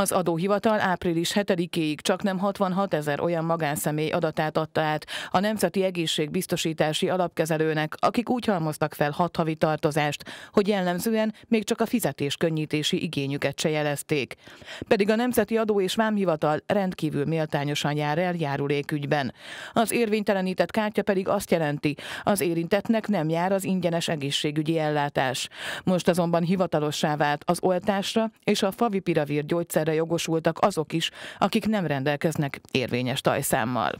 Az adóhivatal április 7-ig csak nem 66 ezer olyan magánszemély adatát adta át a Nemzeti Egészségbiztosítási Alapkezelőnek, akik úgy halmoztak fel hat havi tartozást, hogy jellemzően még csak a fizetés könnyítési igényüket se jelezték. Pedig a Nemzeti Adó és Vámhivatal rendkívül méltányosan jár el járulékügyben. Az érvénytelenített kártya pedig azt jelenti, az érintettnek nem jár az ingyenes egészségügyi ellátás. Most azonban hivatalossá vált az oltásra és a favipiravír gyógyszerre jogosultak azok is, akik nem rendelkeznek érvényes tajszámmal.